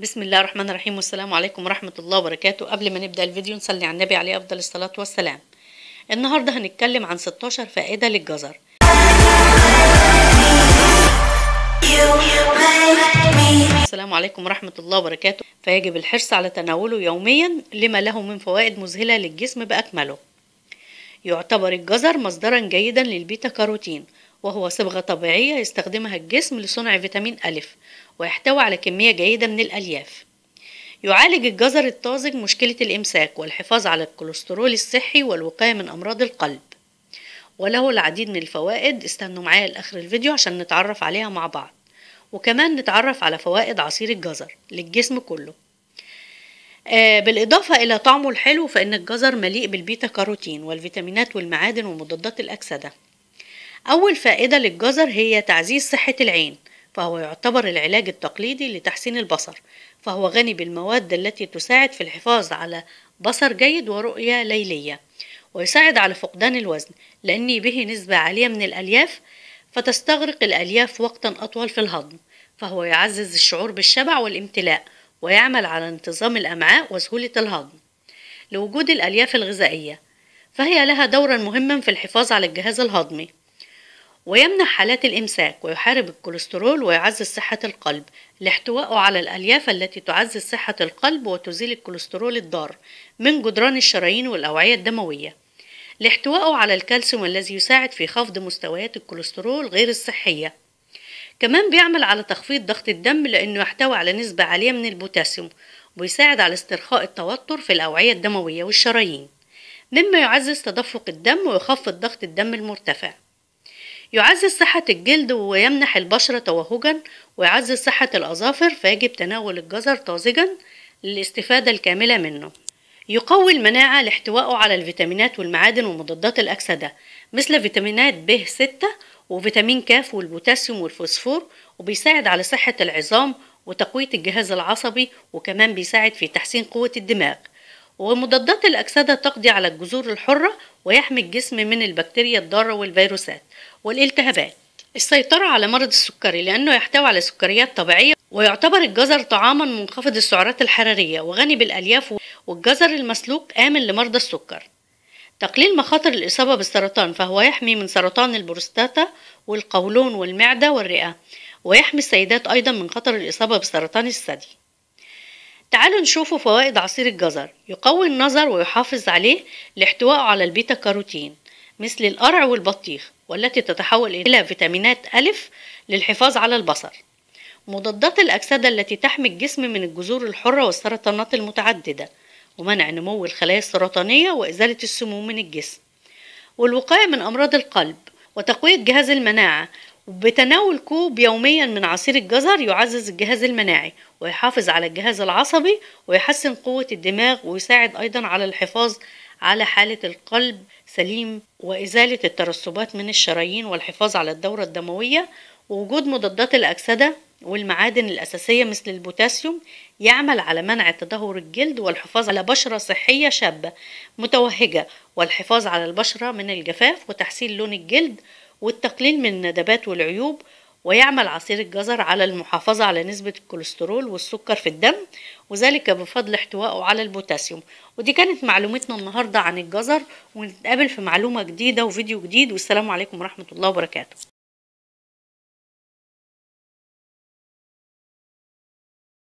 بسم الله الرحمن الرحيم والسلام عليكم ورحمة الله وبركاته قبل ما نبدأ الفيديو نصلي على النبي عليه أفضل الصلاة والسلام النهاردة هنتكلم عن 16 فائدة للجزر السلام عليكم ورحمة الله وبركاته فيجب الحرص على تناوله يوميا لما له من فوائد مذهلة للجسم بأكمله يعتبر الجزر مصدرا جيدا للبيتا كاروتين وهو صبغة طبيعية يستخدمها الجسم لصنع فيتامين أ ويحتوي على كمية جيدة من الألياف يعالج الجزر الطازج مشكلة الإمساك والحفاظ على الكوليسترول الصحي والوقاية من أمراض القلب وله العديد من الفوائد استنوا معايا لآخر الفيديو عشان نتعرف عليها مع بعض وكمان نتعرف على فوائد عصير الجزر للجسم كله آه، بالإضافة إلى طعمه الحلو فإن الجزر مليء بالبيتا كاروتين والفيتامينات والمعادن ومضادات الأكسدة أول فائدة للجزر هي تعزيز صحة العين فهو يعتبر العلاج التقليدي لتحسين البصر فهو غني بالمواد التي تساعد في الحفاظ على بصر جيد ورؤية ليلية ويساعد على فقدان الوزن لأن به نسبة عالية من الألياف فتستغرق الألياف وقتا أطول في الهضم فهو يعزز الشعور بالشبع والامتلاء ويعمل على انتظام الأمعاء وسهولة الهضم لوجود الألياف الغذائية فهي لها دورا مهما في الحفاظ على الجهاز الهضمي ويمنع حالات الإمساك ويحارب الكوليسترول ويعزز صحة القلب لاحتوائه على الألياف التي تعزز صحة القلب وتزيل الكوليسترول الضار من جدران الشرايين والأوعية الدموية لاحتوائه على الكالسيوم الذي يساعد في خفض مستويات الكوليسترول غير الصحية كمان بيعمل على تخفيض ضغط الدم لأنه يحتوي على نسبة عالية من البوتاسيوم ويساعد على استرخاء التوتر في الأوعية الدموية والشرايين مما يعزز تدفق الدم ويخفض ضغط الدم المرتفع يعزز صحة الجلد ويمنح البشرة توهجا ويعزز صحة الأظافر فيجب تناول الجزر طازجا للاستفادة الكاملة منه يقوي المناعة لاحتوائه على الفيتامينات والمعادن ومضادات الأكسدة مثل فيتامينات ب 6 وفيتامين كاف والبوتاسيوم والفوسفور وبيساعد على صحة العظام وتقوية الجهاز العصبي وكمان بيساعد في تحسين قوة الدماغ ومضادات الأكسدة تقضي على الجذور الحرة ويحمي الجسم من البكتيريا الضارة والفيروسات والالتهابات السيطرة على مرض السكري لأنه يحتوي على سكريات طبيعية ويعتبر الجزر طعاما منخفض السعرات الحرارية وغني بالألياف والجزر المسلوق آمن لمرضى السكر تقليل مخاطر الإصابة بالسرطان فهو يحمي من سرطان البروستاتا والقولون والمعدة والرئة ويحمي السيدات أيضا من خطر الإصابة بسرطان الثدي تعالوا نشوفوا فوائد عصير الجزر يقوي النظر ويحافظ عليه لاحتوائه على البيتا كاروتين مثل القرع والبطيخ والتي تتحول إلى فيتامينات ألف للحفاظ على البصر مضادات الأكسدة التي تحمي الجسم من الجذور الحرة والسرطانات المتعددة ومنع نمو الخلايا السرطانية وإزالة السموم من الجسم والوقاية من أمراض القلب وتقوية جهاز المناعة بتناول كوب يوميا من عصير الجزر يعزز الجهاز المناعي ويحافظ على الجهاز العصبي ويحسن قوة الدماغ ويساعد أيضا على الحفاظ على حالة القلب سليم وإزالة الترسبات من الشرايين والحفاظ على الدورة الدموية ووجود مضادات الأكسدة والمعادن الأساسية مثل البوتاسيوم يعمل على منع تدهور الجلد والحفاظ على بشرة صحية شابة متوهجة والحفاظ على البشرة من الجفاف وتحسين لون الجلد والتقليل من الندبات والعيوب ويعمل عصير الجزر على المحافظة على نسبة الكوليسترول والسكر في الدم وذلك بفضل احتوائه على البوتاسيوم ودي كانت معلومتنا النهاردة عن الجزر ونتقابل في معلومة جديدة وفيديو جديد والسلام عليكم ورحمة الله وبركاته